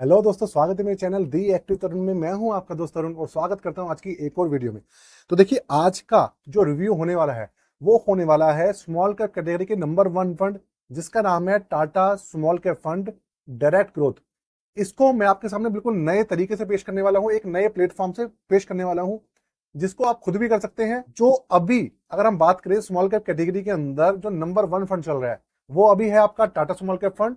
hello दोस्तों स्वागत है मेरे चैनल दी एक्टिव तरुण में मैं हूं आपका दोस्त तरुण और स्वागत करता हूं आज की एक और वीडियो में तो देखिए आज का जो रिव्यू होने वाला है वो होने वाला है स्मॉल कैप कैटेगरी के नंबर वन फंड जिसका नाम है Tata small cap fund direct growth इसको मैं आपके सामने बिल्कुल नए तरीके से पेश करने वाला हूँ एक नए प्लेटफॉर्म से पेश करने वाला हूँ जिसको आप खुद भी कर सकते हैं जो अभी अगर हम बात करें स्मॉल कैप कैटेगरी के अंदर जो नंबर वन फंड चल रहा है वो अभी है आपका Tata small cap fund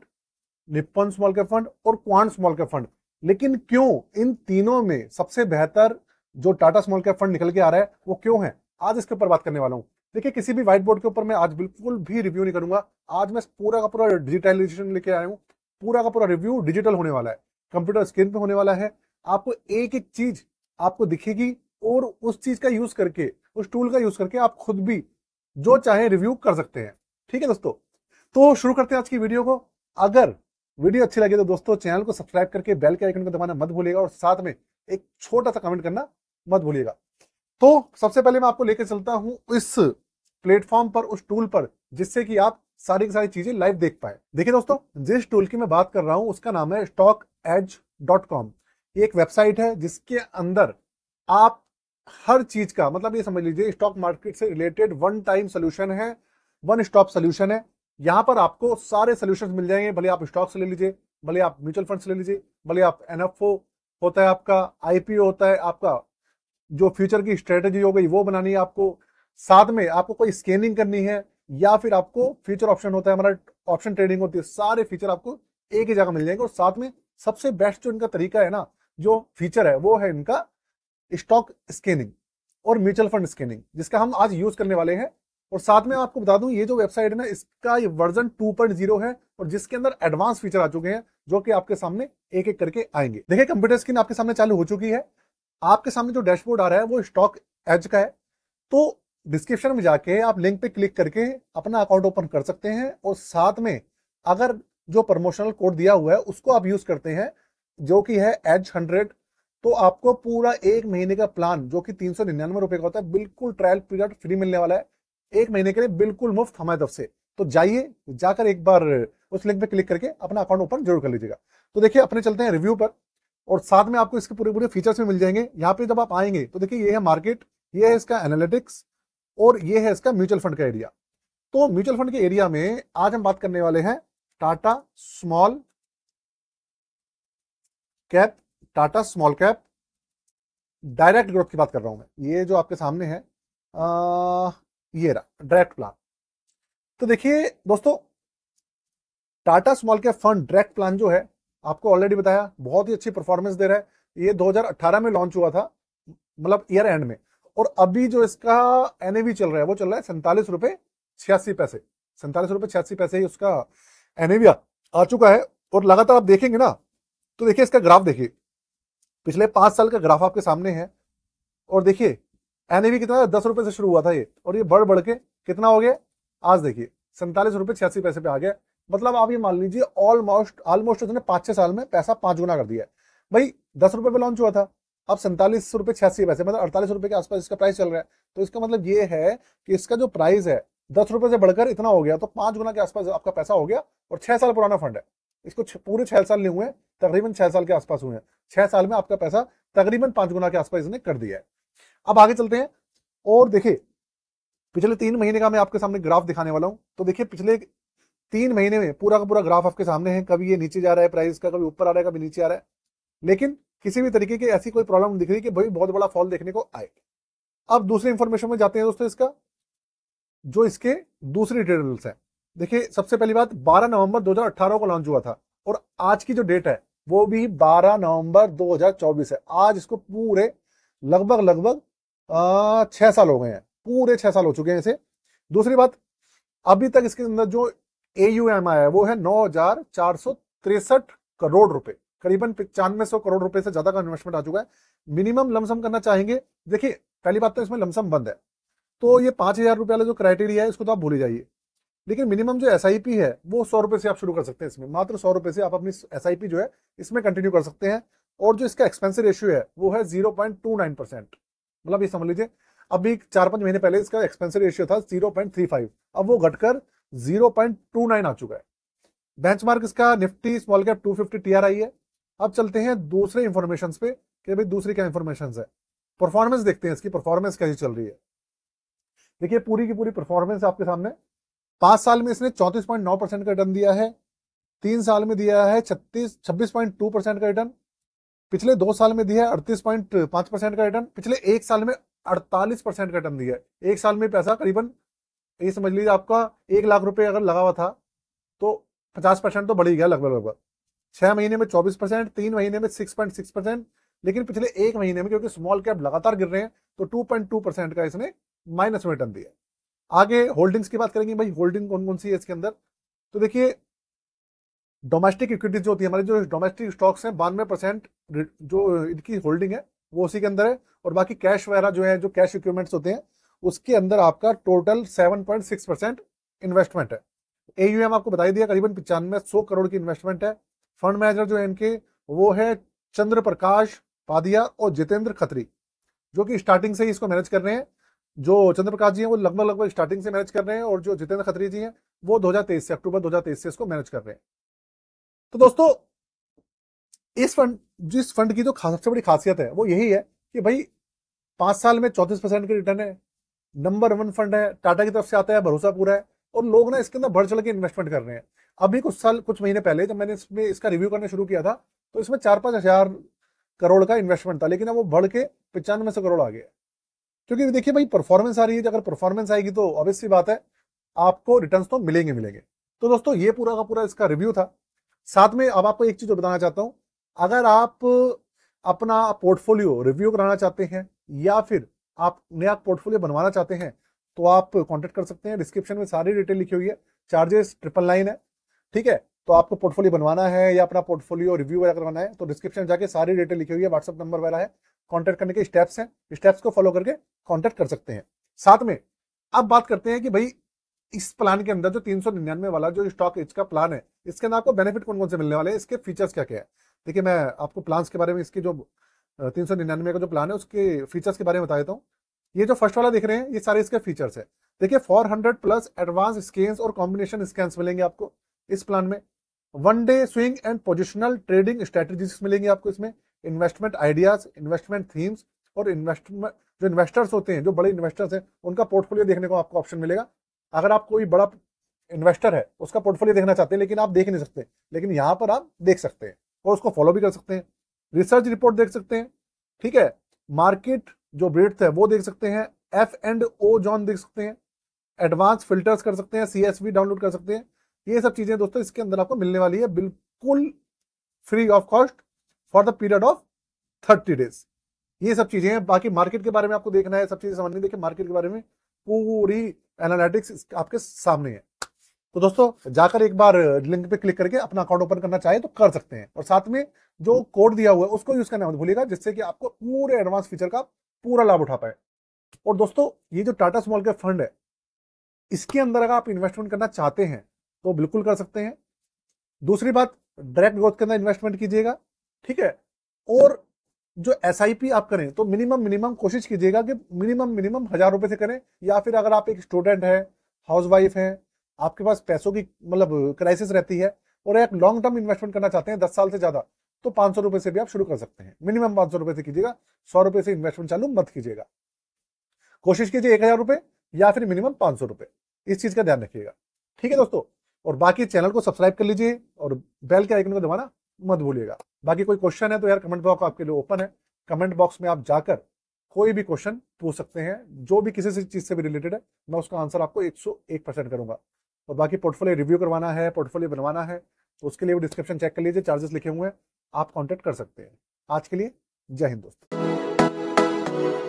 Nippon small cap fund और क्वांट स्मॉल कैप फंड लेकिन क्यों इन तीनों में सबसे बेहतर जो टाटा स्मॉल कैप फंड निकल के आ रहा है वो क्यों है आज इसके ऊपर बात करने वाला हूँ देखिए किसी भी व्हाइट बोर्ड के ऊपर मैं आज बिल्कुल भी रिव्यू नहीं करूंगा आज मैं पूरा का पूरा डिजिटलाइजेशन लेके आया हूँ पूरा का पूरा रिव्यू डिजिटल होने वाला है कंप्यूटर स्क्रीन पे होने वाला है आपको एक एक चीज आपको दिखेगी और उस चीज का यूज करके उस टूल का यूज करके आप खुद भी जो चाहे रिव्यू कर सकते हैं ठीक है दोस्तों तो शुरू करते हैं आज की वीडियो को अगर वीडियो अच्छी लगे तो दोस्तों चैनल को सब्सक्राइब करके बेल के आइकन को दबाना मत भूलिएगा और साथ में एक छोटा सा कमेंट करना मत भूलिएगा तो सबसे पहले मैं आपको लेकर चलता हूं इस प्लेटफॉर्म पर उस टूल पर जिससे कि आप सारी की सारी चीजें लाइव देख पाए देखिए दोस्तों जिस टूल की मैं बात कर रहा हूं उसका नाम है स्टॉक एज डॉट कॉम एक वेबसाइट है जिसके अंदर आप हर चीज का मतलब ये समझ लीजिए स्टॉक मार्केट से रिलेटेड वन टाइम सोल्यूशन है वन स्टॉप सोल्यूशन है यहां पर आपको सारे सोल्यूशन मिल जाएंगे भले आप स्टॉक से ले लीजिए भले आप म्यूचुअल फंड से ले लीजिए भले आप एनएफओ होता है आपका आईपीओ होता है आपका जो फ्यूचर की स्ट्रेटेजी हो गई वो बनानी है आपको साथ में आपको कोई स्कैनिंग करनी है या फिर आपको फ्यूचर ऑप्शन होता है हमारा ऑप्शन ट्रेडिंग होती है सारे फीचर आपको एक ही जगह मिल जाएंगे और साथ में सबसे बेस्ट जो इनका तरीका है ना जो फीचर है वो है इनका स्टॉक स्कैनिंग और म्यूचुअल फंड स्कैनिंग जिसका हम आज यूज करने वाले हैं और साथ में आपको बता दूं ये जो वेबसाइट है ना इसका ये वर्जन 2.0 है और जिसके अंदर एडवांस फीचर आ चुके हैं जो कि आपके सामने एक एक करके आएंगे देखिए कंप्यूटर स्क्रीन आपके सामने चालू हो चुकी है आपके सामने जो डैशबोर्ड आ रहा है वो स्टॉक एज का है तो डिस्क्रिप्शन में जाके आप लिंक पे क्लिक करके अपना अकाउंट ओपन कर सकते हैं और साथ में अगर जो प्रमोशनल कोड दिया हुआ है उसको आप यूज करते हैं जो कि है एज हंड्रेड तो आपको पूरा एक महीने का प्लान जो कि तीन सौ निन्यानवे रुपए का होता है बिल्कुल ट्रायल पीरियड फ्री मिलने वाला है एक महीने के लिए बिल्कुल मुफ्त हमारी तरफ से तो जाइए जाकर एक बार उस लिंक पे क्लिक करके अपना अकाउंट ओपन जरूर कर लीजिएगा तो देखिए अपने चलते हैं रिव्यू पर और साथ में आपको इसके पूरे पूरे फीचर्स भी मिल जाएंगे यहाँ पे जब आप आएंगे तो देखिए ये है मार्केट ये है इसका एनालिटिक्स और ये है इसका म्यूचुअल फंड का एरिया तो म्यूचुअल फंड के एरिया में आज हम बात करने वाले हैं Tata small cap Tata small cap direct growth की बात कर रहा हूं मैं ये जो आपके सामने है आ, ये रहा डायरेक्ट प्लान तो देखिए दोस्तों Tata small cap fund direct plan जो है आपको ऑलरेडी बताया बहुत ही अच्छी परफॉर्मेंस दे रहा है ये 2018 में लॉन्च हुआ था मतलब ईयर एंड में और अभी जो इसका एनएवी चल रहा है वो चल रहा है सैंतालीस रुपए छियासी पैसे सैंतालीस रुपए छियासी पैसे ही उसका एनएवी आ, चुका है और लगातार आप देखेंगे ना तो देखिए इसका ग्राफ देखिए पिछले पांच साल का ग्राफ आपके सामने है और देखिए एनईवी कितना दस रुपए से शुरू हुआ था ये और ये बढ़ बढ़ के कितना हो गया आज देखिए सैंतालीस रुपए छियासी पैसे पे आ गया मतलब आप ये मान लीजिए ऑलमोस्ट ऑलमोस्ट उसने पांच छह साल में पैसा पांच गुना कर दिया है भाई दस रुपए पे लॉन्च हुआ था अब सैंतालीस रुपए छियासी पैसे मतलब अड़तालीस रुपए के आसपास इसका प्राइस चल रहा है तो इसका मतलब ये है कि इसका जो प्राइस है दस रुपए से बढ़कर इतना हो गया तो पांच गुना के आसपास आपका पैसा हो गया और छह साल पुराना फंड है इसको पूरे छह साल नहीं हुए तकरीबन छह साल के आसपास हुए हैं छह साल में आपका पैसा तकरीबन पांच गुना के आसपास इसने कर दिया है अब आगे चलते हैं और देखिए पिछले तीन महीने का मैं आपके सामने ग्राफ दिखाने वाला हूं तो देखिए पिछले तीन महीने में पूरा का पूरा ग्राफ आपके सामने है कभी ये नीचे जा रहा है प्राइस का कभी ऊपर आ रहा है कभी नीचे आ रहा है लेकिन किसी भी तरीके की ऐसी कोई प्रॉब्लम दिख रही कि भाई बहुत बड़ा फॉल देखने को आए अब दूसरे इंफॉर्मेशन में जाते हैं दोस्तों इसका जो इसके दूसरी डिटेल्स है देखिए सबसे पहली बात 12 नवंबर 2018 को लॉन्च हुआ था और आज की जो डेट है वो भी 12 नवंबर 2024 है आज इसको पूरे लगभग लगभग छह साल हो गए हैं पूरे छह साल हो चुके हैं इसे दूसरी बात अभी तक इसके अंदर जो एयूएम आया है वो है नौ करोड़ रुपए करीबन पचानवे सौ करोड़ रुपए से ज्यादा का इन्वेस्टमेंट आ चुका है मिनिमम लमसम करना चाहेंगे देखिए पहली बात तो इसमें लमसम बंद है तो ये पांच हजार रुपये वाला जो क्राइटेरिया है इसको तो आप भूल जाइए लेकिन मिनिमम जो एस है वो सौ रुपए से आप शुरू कर सकते हैं इसमें मात्र सौ रुपए से आप अपनी एस जो है इसमें कंटिन्यू कर सकते हैं और जो इसका एक्सपेंसिव रेशियो है वो है zero point two nine percent मतलब ये समझ लीजिए अभी चार पांच महीने पहले इसका एक्सपेंसिव रेशियो था जीरो पॉइंट थ्री फाइव अब वो घटकर जीरो पॉइंट टू नाइन आ चुका है बेंचमार्क इसका Nifty small cap two fifty T R I है अब चलते हैं दूसरे इन्फॉर्मेशन पे कि भाई दूसरी क्या इंफॉर्मेशन है परफॉर्मेंस देखते हैं इसकी परफॉर्मेंस कैसी चल रही है देखिए पूरी की पूरी परफॉर्मेंस आपके सामने पांच साल में इसने चौंतीस पॉइंट नौ परसेंट का रिटर्न दिया है तीन साल में दिया है छत्तीस छब्बीस पॉइंट टू परसेंट का रिटर्न पिछले दो साल में दिया है अड़तीस पॉइंट पांच परसेंट का रिटर्न पिछले एक साल में अड़तालीस परसेंट का रिटर्न दिया है एक साल में पैसा करीबन ये समझ लीजिए आपका एक लाख रुपए अगर लगा हुआ था तो पचास परसेंट तो बढ़ ही गया लगभग लगभग छह महीने में चौबीस परसेंट तीन महीने में सिक्स पॉइंट सिक्स परसेंट लेकिन पिछले एक महीने में क्योंकि स्मॉल कैप लगातार गिर रहे हैं तो टू पॉइंट टू परसेंट का इसने माइनस में रिटर्न दिया आगे होल्डिंग्स की बात करेंगे भाई होल्डिंग कौन कौन सी है इसके अंदर तो देखिए डोमेस्टिक इक्विटीज जो होती है हमारे जो डोमेस्टिक स्टॉक्स हैं बानवे परसेंट जो इनकी होल्डिंग है वो उसी के अंदर है और बाकी कैश वगैरह जो है जो कैश इक्विपमेंट्स होते हैं उसके अंदर आपका total seven point six percent investment है ए आपको बताई दिया करीबन पिचानवे सौ करोड़ की इन्वेस्टमेंट है फंड मैनेजर जो है इनके वो है चंद्र प्रकाश पादिया और जितेंद्र खत्री जो कि स्टार्टिंग से ही इसको मैनेज कर रहे हैं जो चंद्र प्रकाश जी हैं वो लगभग लगभग स्टार्टिंग से मैनेज कर रहे हैं और जो जितेंद्र खत्री जी हैं वो तेईस से अक्टूबर तेईस से इसको मैनेज कर रहे हैं तो दोस्तों इस फंड जिस फंड की जो तो सबसे बड़ी खासियत है वो यही है कि भाई पांच साल में चौतीस परसेंट की रिटर्न है नंबर वन फंड है टाटा की तरफ से आता है भरोसा पूरा है और लोग ना इसके अंदर बढ़ चढ़ के इन्वेस्टमेंट कर रहे हैं अभी कुछ साल कुछ महीने पहले जब मैंने इसमें इसका रिव्यू करना शुरू किया था तो इसमें चार पांच हजार करोड़ का इन्वेस्टमेंट था लेकिन अब वो बढ़ के पचानवे सौ करोड़ आ गया क्योंकि देखिए भाई परफॉर्मेंस आ रही है अगर परफॉर्मेंस आएगी तो अब इसी बात है आपको रिटर्न तो मिलेंगे मिलेंगे तो दोस्तों ये पूरा का पूरा इसका रिव्यू था साथ में अब आपको एक चीज बताना चाहता हूं अगर आप अपना पोर्टफोलियो रिव्यू कराना चाहते हैं या फिर आप नया पोर्टफोलियो बनवाना चाहते हैं तो आप कॉन्टेक्ट कर सकते हैं डिस्क्रिप्शन में सारी डिटेल लिखी हुई है चार्जेस ट्रिपल लाइन है ठीक है तो आपको पोर्टफोलियो बनवाना है या अपना पोर्टफोलियो रिव्यू वगैरह करवाना है तो डिस्क्रिप्शन जाके सारी डिटेल लिखी हुई है व्हाट्सअप नंबर वगैरह है कॉन्टेक्ट करने के स्टेप्स हैं स्टेप्स को फॉलो करके कॉन्टेक्ट कर सकते हैं साथ में अब बात करते हैं कि भाई इस प्लान के अंदर जो तीन सौ निन्यानवे वाला जो स्टॉक एज का प्लान है इसके अंदर आपको बेनिफिट कौन कौन से मिलने वाले हैं इसके फीचर्स क्या क्या है देखिए मैं आपको प्लान के बारे में इसके जो तीन सौ निन्यानवे का जो प्लान है उसके फीचर्स के बारे में बता देता हूँ ये जो फर्स्ट वाला देख रहे हैं ये सारे इसके फीचर्स है देखिए four hundred plus advance scan और कॉम्बिनेशन स्कैन मिलेंगे आपको इस प्लान में one day swing and positional trading strategy मिलेंगे आपको इसमें इन्वेस्टमेंट आइडियाज इन्वेस्टमेंट थीम्स और इन्वेस्टमेंट जो इन्वेस्टर्स होते हैं जो बड़े इन्वेस्टर्स हैं उनका पोर्टफोलियो देखने को आपको ऑप्शन मिलेगा अगर आप कोई बड़ा इन्वेस्टर है तो उसका पोर्टफोलियो देखना चाहते हैं लेकिन आप देख नहीं सकते लेकिन यहाँ पर आप देख सकते हैं और उसको फॉलो भी कर सकते हैं रिसर्च रिपोर्ट देख सकते हैं ठीक है मार्केट जो ब्रेड है वो देख सकते हैं एफ एंड ओ जॉन देख सकते हैं एडवांस फिल्टर्स कर सकते हैं सी डाउनलोड कर सकते हैं ये सब चीज़ें दोस्तों इसके अंदर आपको मिलने वाली है बिल्कुल free of cost for the period of thirty days ये सब चीज़ें हैं बाकी मार्केट के बारे में आपको देखना है सब चीज़ें समझनी देखिए मार्केट के बारे में पूरी एनालिटिक्स आपके सामने है तो दोस्तों जाकर एक बार लिंक पे क्लिक करके अपना अकाउंट ओपन करना चाहे तो कर सकते हैं और साथ में जो कोड दिया हुआ है उसको यूज करना भूलिएगा जिससे कि आपको पूरे एडवांस फीचर का पूरा लाभ उठा पाए और दोस्तों ये जो टाटा स्मॉल के फंड है इसके अंदर अगर आप इन्वेस्टमेंट करना चाहते हैं तो बिल्कुल कर सकते हैं दूसरी बात डायरेक्ट ग्रोथ के अंदर इन्वेस्टमेंट कीजिएगा ठीक है और जो एस आप करें तो मिनिमम मिनिमम कोशिश कीजिएगा कि मिनिमम मिनिमम हजार रुपए से करें या फिर अगर आप एक स्टूडेंट हैं हाउस वाइफ हैं आपके पास पैसों की मतलब क्राइसिस रहती है और एक लॉन्ग टर्म इन्वेस्टमेंट करना चाहते हैं दस साल से ज़्यादा तो पाँच सौ रुपये से भी आप शुरू कर सकते हैं मिनिमम पाँच सौ रुपये से कीजिएगा सौ रुपये से इन्वेस्टमेंट चालू मत कीजिएगा कोशिश कीजिए एक हज़ार रुपये या फिर मिनिमम पाँच सौ रुपये इस चीज़ का ध्यान रखिएगा ठीक है दोस्तों और बाकी चैनल को सब्सक्राइब कर लीजिए और बेल के आइकन को दबाना मत भूलिएगा बाकी कोई क्वेश्चन है तो यार कमेंट बॉक्स आपके लिए ओपन है कमेंट बॉक्स में आप जाकर कोई भी क्वेश्चन पूछ सकते हैं जो भी किसी से चीज़ से भी रिलेटेड है मैं उसका आंसर आपको 101 परसेंट करूंगा और बाकी पोर्टफोलियो रिव्यू करवाना है पोर्टफोलियो बनवाना है तो उसके लिए डिस्क्रिप्शन चेक कर लीजिए चार्जेस लिखे हुए हैं आप कॉन्टेक्ट कर सकते हैं आज के लिए जय हिंद दोस्तों